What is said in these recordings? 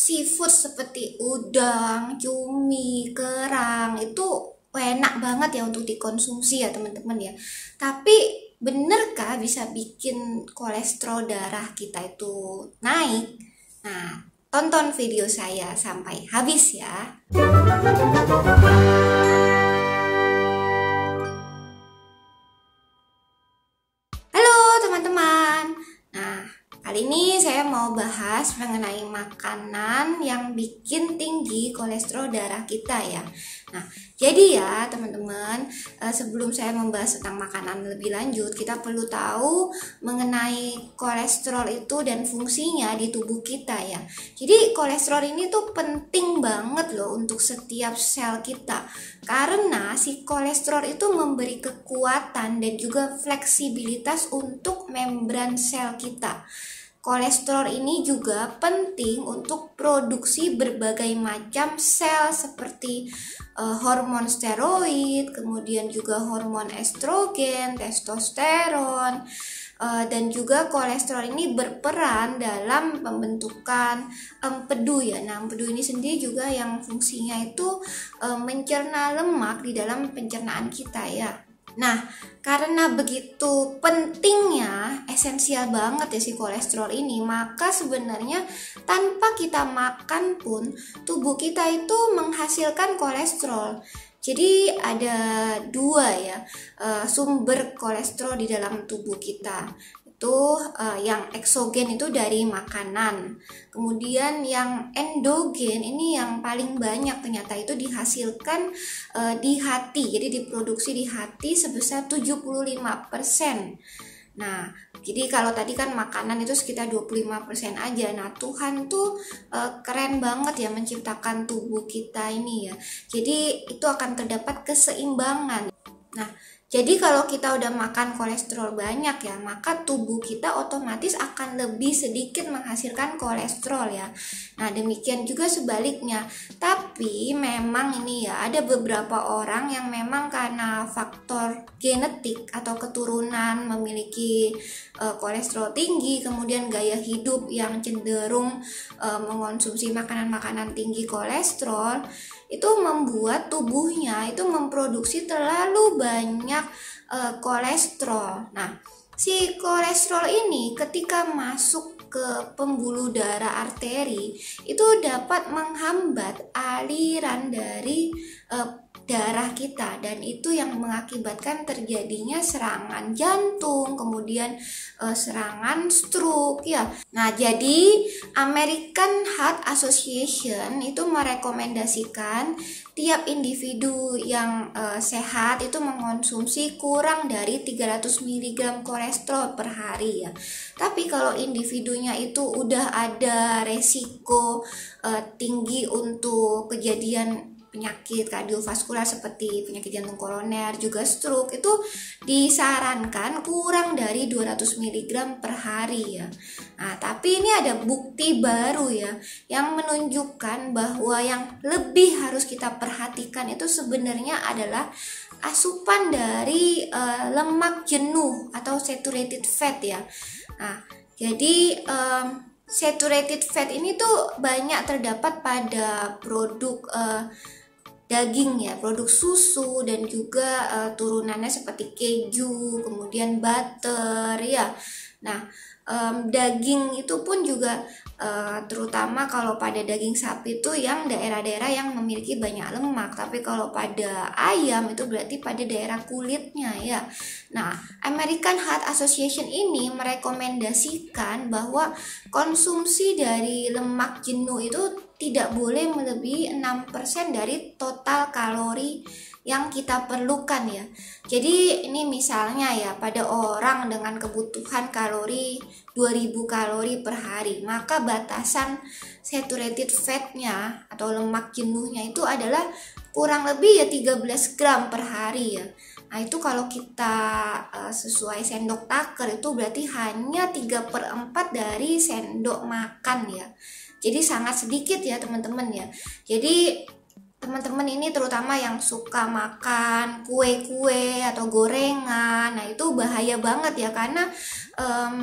seafood seperti udang, cumi, kerang itu enak banget ya untuk dikonsumsi ya teman-teman ya. Tapi benerkah bisa bikin kolesterol darah kita itu naik? Nah, tonton video saya sampai habis ya. ini saya mau bahas mengenai makanan yang bikin tinggi kolesterol darah kita ya. Nah, jadi ya teman-teman, eh, sebelum saya membahas tentang makanan lebih lanjut, kita perlu tahu mengenai kolesterol itu dan fungsinya di tubuh kita ya. Jadi kolesterol ini tuh penting banget loh untuk setiap sel kita. Karena si kolesterol itu memberi kekuatan dan juga fleksibilitas untuk membran sel kita. Kolesterol ini juga penting untuk produksi berbagai macam sel seperti e, hormon steroid, kemudian juga hormon estrogen, testosteron, e, dan juga kolesterol ini berperan dalam pembentukan eh, empedu ya. Nah, empedu ini sendiri juga yang fungsinya itu e, mencerna lemak di dalam pencernaan kita ya. Nah, karena begitu pentingnya, esensial banget ya si kolesterol ini, maka sebenarnya tanpa kita makan pun tubuh kita itu menghasilkan kolesterol. Jadi ada dua ya eh, sumber kolesterol di dalam tubuh kita itu uh, yang eksogen itu dari makanan. Kemudian yang endogen ini yang paling banyak ternyata itu dihasilkan uh, di hati. Jadi diproduksi di hati sebesar 75%. Nah, jadi kalau tadi kan makanan itu sekitar 25% aja. Nah, Tuhan tuh uh, keren banget ya menciptakan tubuh kita ini ya. Jadi itu akan terdapat keseimbangan. Nah, jadi kalau kita udah makan kolesterol banyak ya, maka tubuh kita otomatis akan lebih sedikit menghasilkan kolesterol ya. Nah, demikian juga sebaliknya. Tapi memang ini ya ada beberapa orang yang memang karena faktor genetik atau keturunan memiliki e, kolesterol tinggi, kemudian gaya hidup yang cenderung e, mengonsumsi makanan-makanan tinggi kolesterol itu membuat tubuhnya itu memproduksi terlalu banyak e, kolesterol. Nah, si kolesterol ini ketika masuk ke pembuluh darah arteri itu dapat menghambat aliran dari Eh, darah kita dan itu yang mengakibatkan terjadinya serangan jantung, kemudian e, serangan stroke ya. Nah, jadi American Heart Association itu merekomendasikan tiap individu yang e, sehat itu mengonsumsi kurang dari 300 mg kolesterol per hari ya. Tapi kalau individunya itu udah ada resiko e, tinggi untuk kejadian penyakit kardiovaskular seperti penyakit jantung koroner juga stroke itu disarankan kurang dari 200 mg per hari ya. Nah, tapi ini ada bukti baru ya yang menunjukkan bahwa yang lebih harus kita perhatikan itu sebenarnya adalah asupan dari uh, lemak jenuh atau saturated fat ya. Nah, jadi um, saturated fat ini tuh banyak terdapat pada produk uh, daging ya, produk susu dan juga uh, turunannya seperti keju, kemudian butter ya. Nah, um, daging itu pun juga uh, terutama kalau pada daging sapi itu yang daerah-daerah yang memiliki banyak lemak tapi kalau pada ayam itu berarti pada daerah kulitnya ya nah American Heart Association ini merekomendasikan bahwa konsumsi dari lemak jenuh itu tidak boleh melebihi 6% dari total kalori yang kita perlukan ya. Jadi ini misalnya ya pada orang dengan kebutuhan kalori 2000 kalori per hari maka batasan saturated fatnya atau lemak jenuhnya itu adalah kurang lebih ya 13 gram per hari ya Nah itu kalau kita uh, sesuai sendok takar itu berarti hanya 3 per 4 dari sendok makan ya Jadi sangat sedikit ya teman-teman ya Jadi teman-teman ini terutama yang suka makan kue-kue atau gorengan Nah itu bahaya banget ya karena um,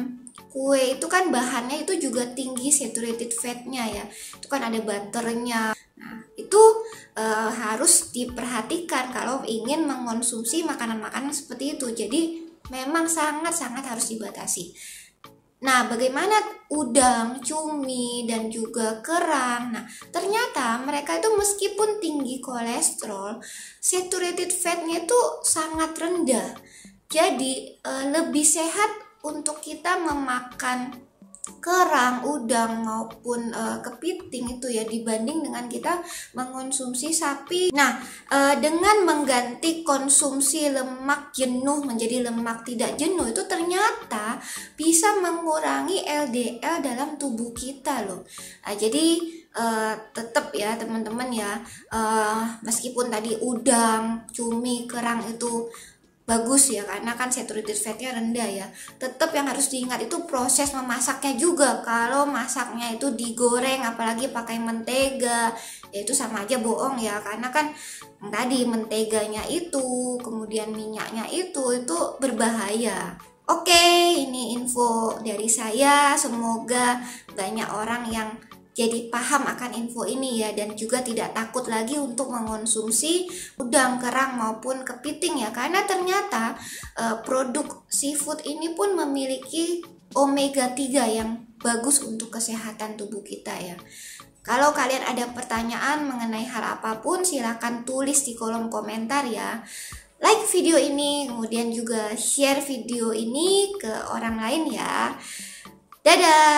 kue itu kan bahannya itu juga tinggi saturated fatnya ya itu kan ada butternya nah itu e, harus diperhatikan kalau ingin mengonsumsi makanan-makanan seperti itu jadi memang sangat-sangat harus dibatasi Nah, bagaimana udang, cumi, dan juga kerang? Nah, ternyata mereka itu meskipun tinggi kolesterol, saturated fatnya itu sangat rendah. Jadi, eh, lebih sehat untuk kita memakan kerang, udang maupun e, kepiting itu ya dibanding dengan kita mengonsumsi sapi. Nah, e, dengan mengganti konsumsi lemak jenuh menjadi lemak tidak jenuh itu ternyata bisa mengurangi LDL dalam tubuh kita loh. Nah, jadi Uh, eh, tetap ya teman-teman ya uh, meskipun tadi udang, cumi, kerang itu bagus ya karena kan saturated fatnya rendah ya tetap yang harus diingat itu proses memasaknya juga kalau masaknya itu digoreng apalagi pakai mentega ya itu sama aja bohong ya karena kan tadi menteganya itu kemudian minyaknya itu itu berbahaya Oke, ini info dari saya. Semoga banyak orang yang jadi paham akan info ini ya dan juga tidak takut lagi untuk mengonsumsi udang, kerang maupun kepiting ya karena ternyata e, produk seafood ini pun memiliki omega 3 yang bagus untuk kesehatan tubuh kita ya. Kalau kalian ada pertanyaan mengenai hal apapun, silahkan tulis di kolom komentar ya. Like video ini, kemudian juga share video ini ke orang lain ya. Dadah!